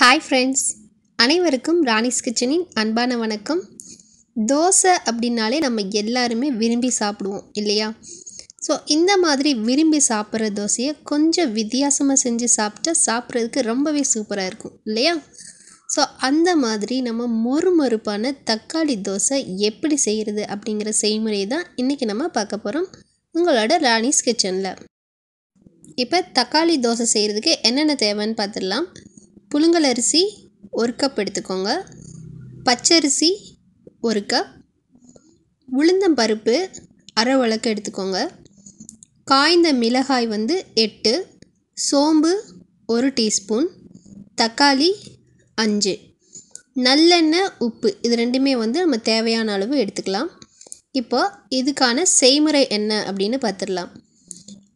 hi friends அனைவருக்கும் ராணிஸ் கிச்சனின் அன்பான வணக்கம் தோசை அப்படின்னாலே நம்ம எல்லாருமே விரும்பி சாப்பிடுவோம் இல்லையா ஸோ இந்த மாதிரி விரும்பி சாப்பிட்ற தோசையை கொஞ்சம் வித்தியாசமாக செஞ்சு சாப்பிட்டா சாப்பிட்றதுக்கு ரொம்பவே சூப்பராக இருக்கும் இல்லையா ஸோ அந்த மாதிரி நம்ம மொறுமொறுப்பான தக்காளி தோசை எப்படி செய்கிறது அப்படிங்கிற செய்முறை தான் இன்றைக்கி நம்ம பார்க்க போகிறோம் உங்களோட ராணிஸ் கிச்சனில் இப்போ தக்காளி தோசை செய்கிறதுக்கு என்னென்ன தேவைன்னு பார்த்துடலாம் புழுங்கலரிசி அரிசி ஒரு கப் எடுத்துக்கோங்க பச்சரிசி ஒரு கப் உளுந்தம்பருப்பு அரை வழக்கு எடுத்துக்கோங்க காய்ந்த மிளகாய் வந்து எட்டு சோம்பு ஒரு டீஸ்பூன் தக்காளி அஞ்சு நல்லெண்ணெய் உப்பு இது ரெண்டுமே வந்து நம்ம தேவையான அளவு எடுத்துக்கலாம் இப்போ இதுக்கான செய்முறை என்ன அப்படின்னு பார்த்துடலாம்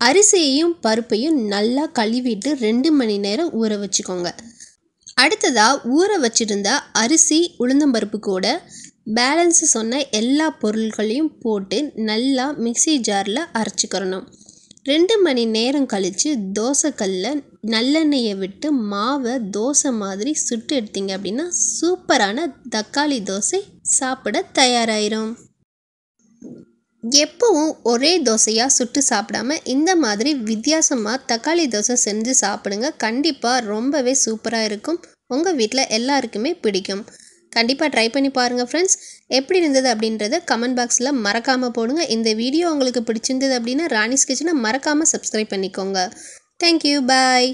அரிசியையும் பருப்பையும் நல்லா கழுவிட்டு ரெண்டு மணி நேரம் ஊற வச்சுக்கோங்க அடுத்ததாக ஊற வச்சுருந்த அரிசி உளுந்தம்பருப்பு கூட பேலன்ஸு சொன்ன எல்லா பொருள்களையும் போட்டு நல்லா மிக்சி ஜாரில் அரைச்சிக்கிறணும் ரெண்டு மணி நேரம் கழித்து தோசைக்கல்லில் நல்லெண்ணெயை விட்டு மாவை தோசை மாதிரி சுட்டு எடுத்தீங்க அப்படின்னா சூப்பரான தக்காளி தோசை சாப்பிட தயாராயிரும் எப்பவும் ஒரே தோசையாக சுட்டு சாப்பிடாம இந்த மாதிரி வித்தியாசமாக தக்காளி தோசை செஞ்சு சாப்பிடுங்க கண்டிப்பாக ரொம்பவே சூப்பராக இருக்கும் உங்கள் வீட்டில் எல்லாருக்குமே பிடிக்கும் கண்டிப்பாக ட்ரை பண்ணி பாருங்கள் ஃப்ரெண்ட்ஸ் எப்படி இருந்தது அப்படின்றத கமெண்ட் பாக்ஸில் மறக்காமல் போடுங்க இந்த வீடியோ உங்களுக்கு பிடிச்சிருந்தது அப்படின்னா ராணிஸ் கிச்சனை மறக்காமல் சப்ஸ்கிரைப் பண்ணிக்கோங்க தேங்க்யூ பாய்